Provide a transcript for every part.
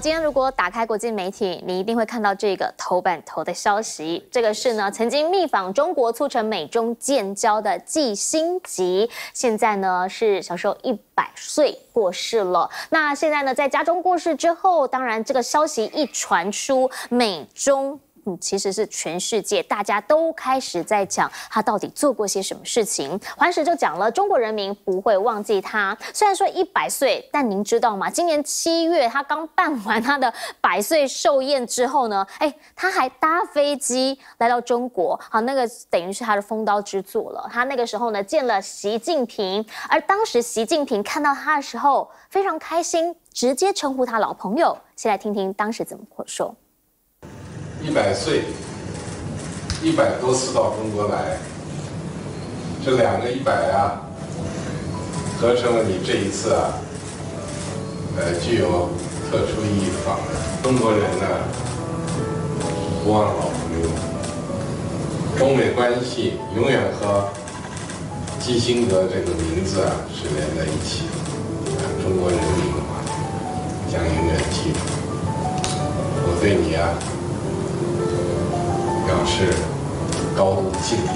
今天如果打开国际媒体，你一定会看到这个头版头的消息。这个是呢，曾经密访中国促成美中建交的纪星吉，现在呢是小时候一百岁过世了。那现在呢，在家中过世之后，当然这个消息一传出，美中。其实是全世界大家都开始在讲他到底做过些什么事情。环时就讲了，中国人民不会忘记他。虽然说一百岁，但您知道吗？今年七月他刚办完他的百岁寿宴之后呢，哎，他还搭飞机来到中国，好，那个等于是他的封刀之作了。他那个时候呢见了习近平，而当时习近平看到他的时候非常开心，直接称呼他老朋友。先来听听当时怎么说。一百岁，一百多次到中国来，这两个一百啊，合成了你这一次啊，呃，具有特殊意义的访问。中国人呢，不忘老朋友，中美关系永远和基辛格这个名字啊是连在一起的。中国人民的话将永远记住我对你啊。表示高度敬意。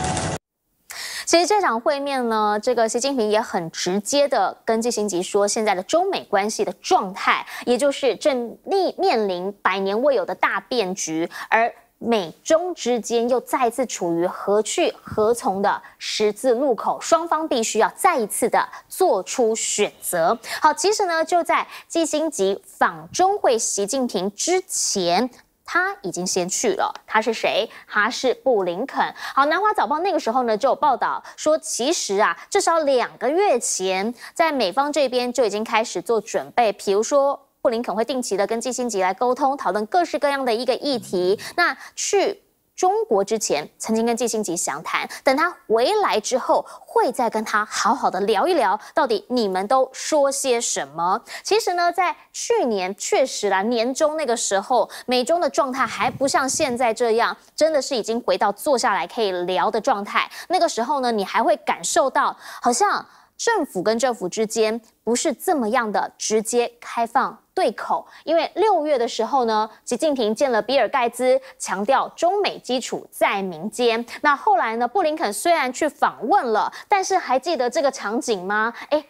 其实这场会面呢，这个习近平也很直接的跟季星吉说，现在的中美关系的状态，也就是正立面临百年未有的大变局，而美中之间又再次处于何去何从的十字路口，双方必须要再一次的做出选择。好，其实呢，就在季星吉访中会习近平之前。他已经先去了，他是谁？他是布林肯。好，南华早报那个时候呢就有报道说，其实啊，至少两个月前，在美方这边就已经开始做准备，比如说布林肯会定期的跟基辛格来沟通，讨论各式各样的一个议题，那去。中国之前曾经跟季新吉详谈，等他回来之后，会再跟他好好的聊一聊，到底你们都说些什么。其实呢，在去年确实啦，年中那个时候，美中的状态还不像现在这样，真的是已经回到坐下来可以聊的状态。那个时候呢，你还会感受到好像。政府跟政府之间不是这么样的直接开放对口，因为六月的时候呢，习近平见了比尔盖茨，强调中美基础在民间。那后来呢，布林肯虽然去访问了，但是还记得这个场景吗？哎，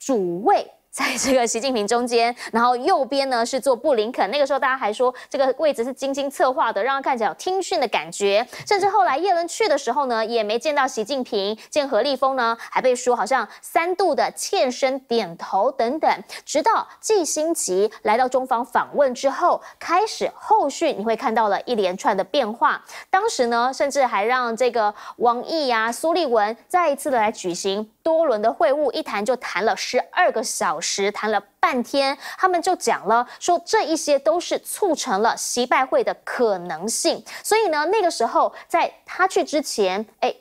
主位。在这个习近平中间，然后右边呢是做布林肯。那个时候，大家还说这个位置是精心策划的，让他看起来有听训的感觉。甚至后来叶伦去的时候呢，也没见到习近平，见何立峰呢，还被说好像三度的欠身点头等等。直到季新奇来到中方访问之后，开始后续你会看到了一连串的变化。当时呢，甚至还让这个王毅呀、苏立文再一次的来举行。多轮的会晤，一谈就谈了十二个小时，谈了半天，他们就讲了，说这一些都是促成了习拜会的可能性。所以呢，那个时候在他去之前，哎，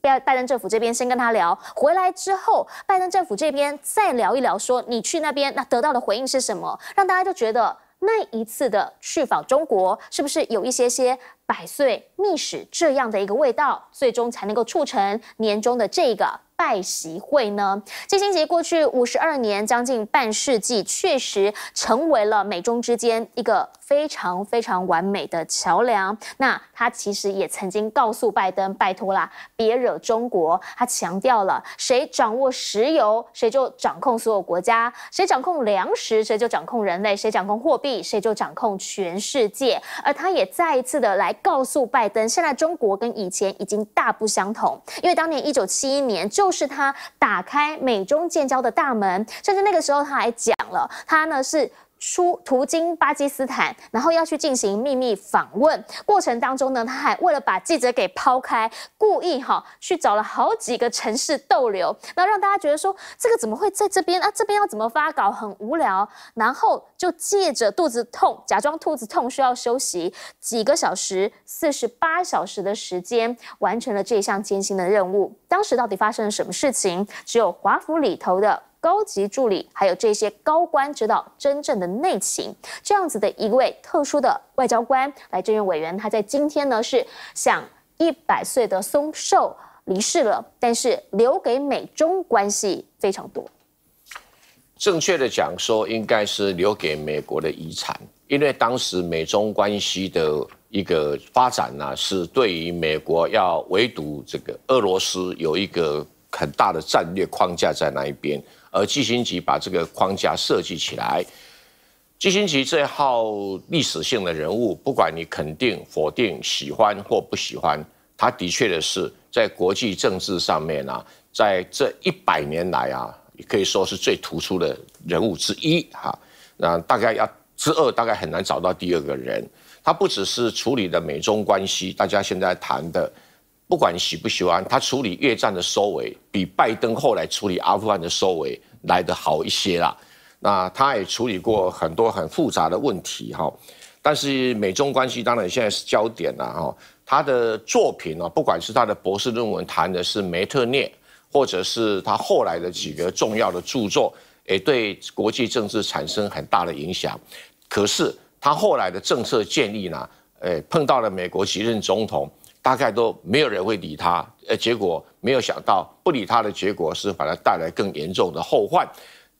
拜拜登政府这边先跟他聊，回来之后拜登政府这边再聊一聊，说你去那边那得到的回应是什么，让大家就觉得那一次的去访中国是不是有一些些。百岁秘史这样的一个味道，最终才能够促成年终的这个拜席会呢？金星节过去五十二年，将近半世纪，确实成为了美中之间一个非常非常完美的桥梁。那他其实也曾经告诉拜登：“拜托啦，别惹中国。”他强调了：谁掌握石油，谁就掌控所有国家；谁掌控粮食，谁就掌控人类；谁掌控货币，谁就掌控全世界。而他也再一次的来。告诉拜登，现在中国跟以前已经大不相同，因为当年一九七一年就是他打开美中建交的大门，甚至那个时候他还讲了，他呢是。出途经巴基斯坦，然后要去进行秘密访问。过程当中呢，他还为了把记者给抛开，故意哈去找了好几个城市逗留，那让大家觉得说这个怎么会在这边啊？这边要怎么发稿很无聊。然后就借着肚子痛，假装肚子痛需要休息几个小时，四十八小时的时间完成了这项艰辛的任务。当时到底发生了什么事情？只有华府里头的。高级助理，还有这些高官知道真正的内情。这样子的一位特殊的外交官来担任委员，他在今天呢是想一百岁的松寿离世了，但是留给美中关系非常多。正确的讲说，应该是留给美国的遗产，因为当时美中关系的一个发展呢，是对于美国要围堵这个俄罗斯有一个很大的战略框架在那一边。而基辛格把这个框架设计起来。基辛格这号历史性的人物，不管你肯定、否定、喜欢或不喜欢，他的确的是在国际政治上面啊，在这一百年来啊，也可以说是最突出的人物之一哈。那大概要之二，大概很难找到第二个人。他不只是处理的美中关系，大家现在谈的，不管喜不喜欢，他处理越战的收尾，比拜登后来处理阿富汗的收尾。来得好一些啦，那他也处理过很多很复杂的问题哈，但是美中关系当然现在是焦点啦哈，他的作品呢，不管是他的博士论文谈的是梅特涅，或者是他后来的几个重要的著作，也对国际政治产生很大的影响，可是他后来的政策建议呢，诶，碰到了美国几任总统。大概都没有人会理他，呃，结果没有想到不理他的结果是把他带来更严重的后患。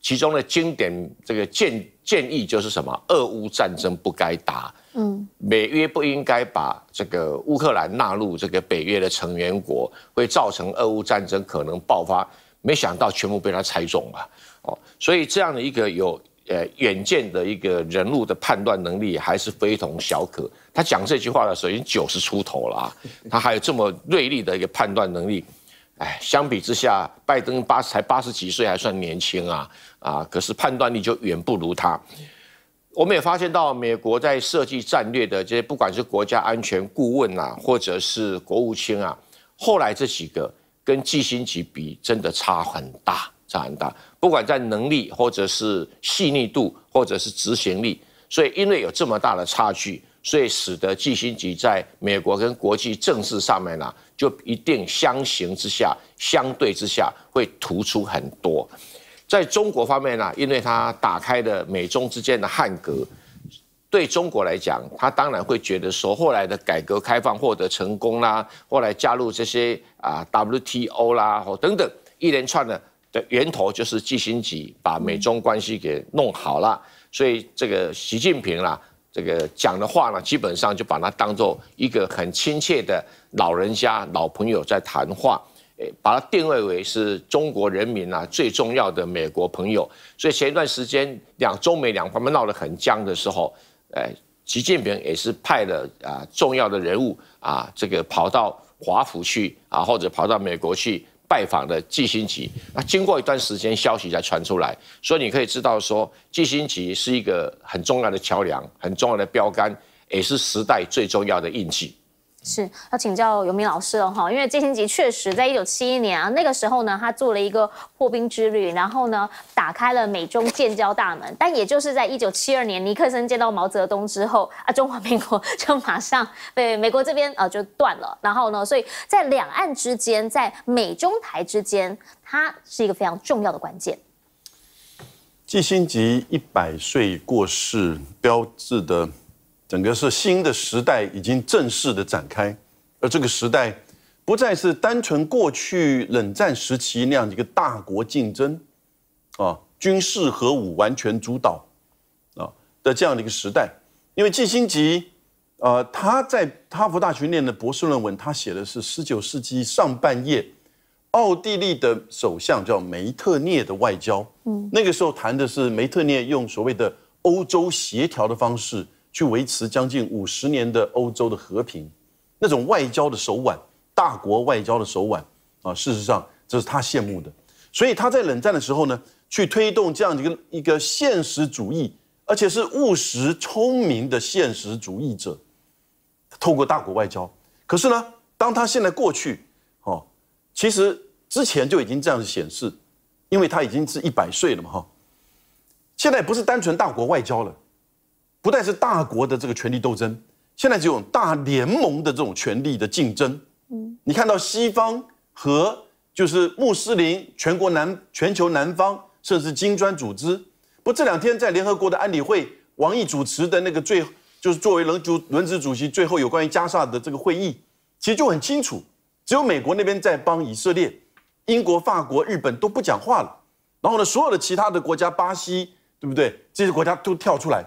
其中的经典这个建建议就是什么？俄乌战争不该打，嗯，北约不应该把这个乌克兰纳入这个北约的成员国，会造成俄乌战争可能爆发。没想到全部被他猜中了，哦，所以这样的一个有。呃，远见的一个人物的判断能力还是非同小可。他讲这句话的时候已经九十出头了，他还有这么锐利的一个判断能力。哎，相比之下，拜登八才八十几岁，还算年轻啊啊，可是判断力就远不如他。我们也发现到，美国在设计战略的这些，不管是国家安全顾问啊，或者是国务卿啊，后来这几个跟基辛级比，真的差很大。差很大，不管在能力或者是细腻度，或者是执行力，所以因为有这么大的差距，所以使得计心机在美国跟国际政治上面呢，就一定相形之下，相对之下会突出很多。在中国方面呢，因为他打开的美中之间的汉格。对中国来讲，他当然会觉得说，后来的改革开放获得成功啦，后来加入这些啊 W T O 啦，或等等一连串的。的源头就是习近平把美中关系给弄好了，所以这个习近平啦，这个讲的话呢，基本上就把它当做一个很亲切的老人家老朋友在谈话，诶，把它定位为是中国人民啊最重要的美国朋友。所以前一段时间两中美两方面闹得很僵的时候，诶，习近平也是派了啊重要的人物啊，这个跑到华府去啊，或者跑到美国去。拜访的季新奇，那经过一段时间，消息才传出来，所以你可以知道说，季新奇是一个很重要的桥梁，很重要的标杆，也是时代最重要的印记。是要请教尤明老师了哈，因为基辛吉确实在一九七一年啊，那个时候呢，他做了一个破冰之旅，然后呢，打开了美中建交大门。但也就是在一九七二年尼克森见到毛泽东之后啊，中华民国就马上被美国这边呃就断了。然后呢，所以在两岸之间，在美中台之间，它是一个非常重要的关键。基辛吉一百岁过世，标志的。整个是新的时代已经正式的展开，而这个时代不再是单纯过去冷战时期那样一个大国竞争，啊，军事核武完全主导，啊的这样的一个时代。因为季新吉，啊，他在哈佛大学念的博士论文，他写的是十九世纪上半叶奥地利的首相叫梅特涅的外交。嗯，那个时候谈的是梅特涅用所谓的欧洲协调的方式。去维持将近五十年的欧洲的和平，那种外交的手腕，大国外交的手腕啊，事实上这是他羡慕的。所以他在冷战的时候呢，去推动这样一个一个现实主义，而且是务实聪明的现实主义者，透过大国外交。可是呢，当他现在过去，哦，其实之前就已经这样子显示，因为他已经是一百岁了嘛，哈，现在不是单纯大国外交了。不再是大国的这个权力斗争，现在只有大联盟的这种权力的竞争。嗯，你看到西方和就是穆斯林全国南全球南方，甚至金砖组织，不，这两天在联合国的安理会，王毅主持的那个最就是作为轮主轮值主席最后有关于加沙的这个会议，其实就很清楚，只有美国那边在帮以色列，英国、法国、日本都不讲话了，然后呢，所有的其他的国家，巴西对不对？这些国家都跳出来。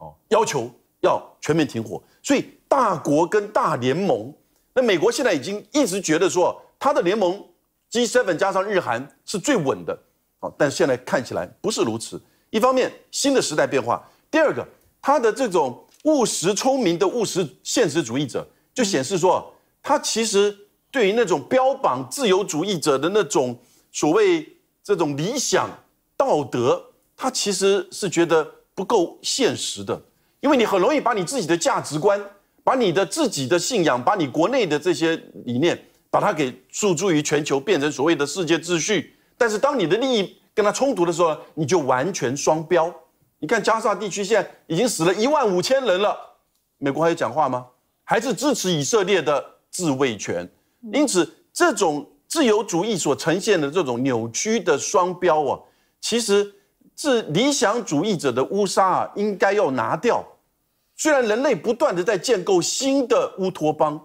哦，要求要全面停火，所以大国跟大联盟，那美国现在已经一直觉得说他的联盟 G7 加上日韩是最稳的，好，但现在看起来不是如此。一方面新的时代变化，第二个他的这种务实聪明的务实现实主义者，就显示说他其实对于那种标榜自由主义者的那种所谓这种理想道德，他其实是觉得。不够现实的，因为你很容易把你自己的价值观、把你的自己的信仰、把你国内的这些理念，把它给诉诸于全球，变成所谓的世界秩序。但是当你的利益跟他冲突的时候，你就完全双标。你看加沙地区现在已经死了一万五千人了，美国还有讲话吗？还是支持以色列的自卫权？因此，这种自由主义所呈现的这种扭曲的双标啊，其实。是理想主义者的乌纱啊，应该要拿掉。虽然人类不断的在建构新的乌托邦，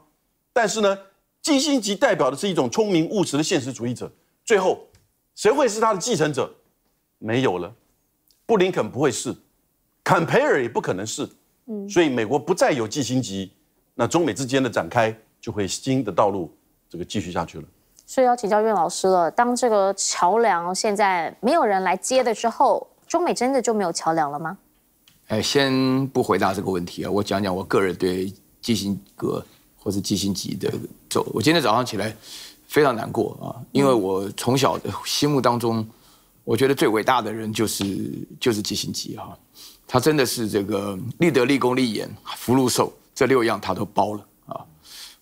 但是呢，基辛吉代表的是一种聪明务实的现实主义者。最后，谁会是他的继承者？没有了，布林肯不会是，坎培尔也不可能是。嗯，所以美国不再有基辛吉，那中美之间的展开就会新的道路这个继续下去了。所以要请教岳老师了。当这个桥梁现在没有人来接的时候，中美真的就没有桥梁了吗？哎，先不回答这个问题啊，我讲讲我个人对基辛格或者基辛吉的走。我今天早上起来非常难过啊，因为我从小的心目当中，我觉得最伟大的人就是就是基辛吉哈，他真的是这个立德立功立言福禄寿这六样他都包了。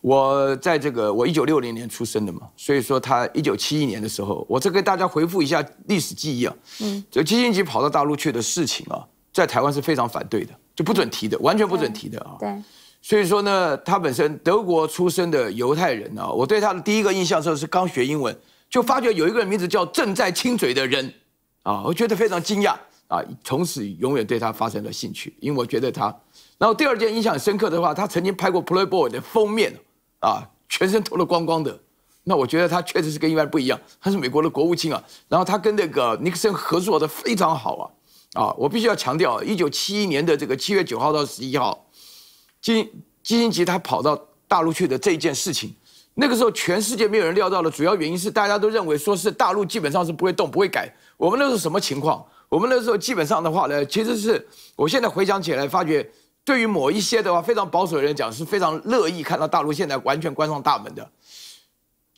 我在这个，我一九六零年出生的嘛，所以说他一九七一年的时候，我再给大家回复一下历史记忆啊，嗯，就基辛格跑到大陆去的事情啊，在台湾是非常反对的，就不准提的，完全不准提的啊。对。所以说呢，他本身德国出生的犹太人啊，我对他的第一个印象就是刚学英文就发觉有一个人名字叫正在亲嘴的人，啊，我觉得非常惊讶啊，从此永远对他发生了兴趣，因为我觉得他，然后第二件印象深刻的话，他曾经拍过 Playboy 的封面。啊，全身脱了光光的，那我觉得他确实是跟一般不一样。他是美国的国务卿啊，然后他跟那个尼克森合作的非常好啊。啊，我必须要强调，一九七一年的这个七月九号到十一号，基基辛格他跑到大陆去的这一件事情，那个时候全世界没有人料到的，主要原因是大家都认为说是大陆基本上是不会动、不会改。我们那时候什么情况？我们那时候基本上的话呢，其实是我现在回想起来发觉。对于某一些的话，非常保守的人讲，是非常乐意看到大陆现在完全关上大门的。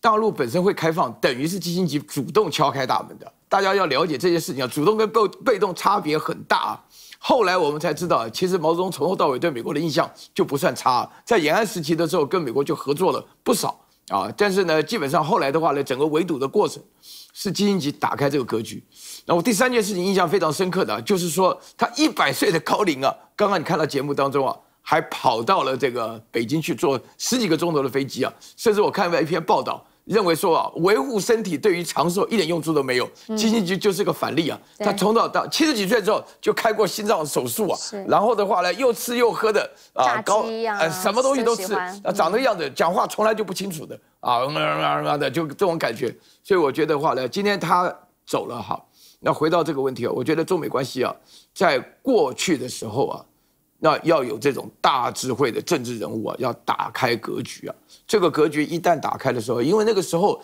大陆本身会开放，等于是基辛格主动敲开大门的。大家要了解这件事情啊，主动跟被被动差别很大啊。后来我们才知道，其实毛泽东从头到尾对美国的印象就不算差，在延安时期的时候，跟美国就合作了不少。啊，但是呢，基本上后来的话呢，整个围堵的过程，是基辛级打开这个格局。然后第三件事情印象非常深刻的就是说，他一百岁的高龄啊，刚刚你看到节目当中啊，还跑到了这个北京去坐十几个钟头的飞机啊，甚至我看到一篇报道。认为说啊，维护身体对于长寿一点用处都没有，仅仅就就是个反例啊。他从早到七十几岁之后就开过心脏手术啊，然后的话呢，又吃又喝的啊，高，什么东西都吃，长那个样子，讲话从来就不清楚的啊，嘛嘛嘛的，就这种感觉。所以我觉得话呢，今天他走了哈，那回到这个问题啊，我觉得中美关系啊，在过去的时候啊。那要有这种大智慧的政治人物啊，要打开格局啊！这个格局一旦打开的时候，因为那个时候，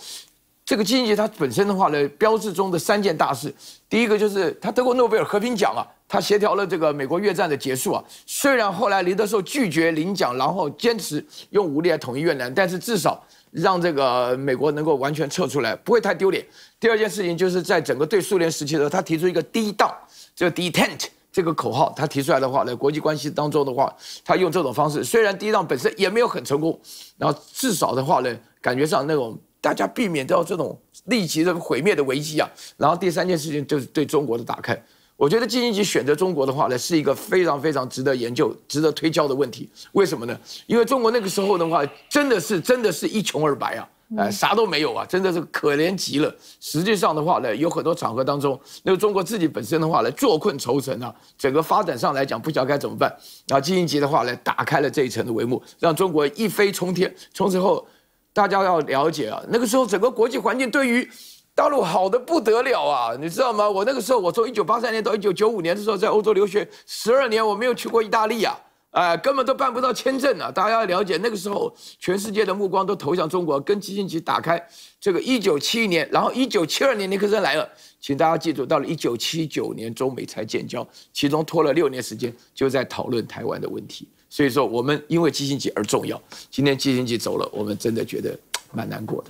这个经济它本身的话呢，标志中的三件大事，第一个就是他得过诺贝尔和平奖啊，他协调了这个美国越战的结束啊。虽然后来林德寿拒绝领奖，然后坚持用武力来统一越南，但是至少让这个美国能够完全撤出来，不会太丢脸。第二件事情就是在整个对苏联时期的时候，他提出一个低档，个 detent。这个口号他提出来的话呢，国际关系当中的话，他用这种方式，虽然第一仗本身也没有很成功，然后至少的话呢，感觉上那种大家避免掉这种立即的毁灭的危机啊。然后第三件事情就是对中国的打开，我觉得金一吉选择中国的话呢，是一个非常非常值得研究、值得推敲的问题。为什么呢？因为中国那个时候的话，真的是真的是一穷二白啊。哎，啥都没有啊，真的是可怜极了。实际上的话呢，有很多场合当中，那个中国自己本身的话呢，坐困愁城啊，整个发展上来讲，不晓得该怎么办。然后季鹰级的话呢，打开了这一层的帷幕，让中国一飞冲天。从此后，大家要了解啊，那个时候整个国际环境对于大陆好的不得了啊，你知道吗？我那个时候，我从一九八三年到一九九五年的时候在欧洲留学十二年，我没有去过意大利啊。呃，根本都办不到签证啊！大家要了解，那个时候全世界的目光都投向中国，跟基辛吉打开这个一九七一年，然后一九七二年尼克森来了，请大家记住，到了一九七九年中美才建交，其中拖了六年时间，就在讨论台湾的问题。所以说，我们因为基辛吉而重要。今天基辛吉走了，我们真的觉得蛮难过的。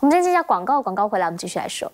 我们先接下广告，广告回来我们继续来说。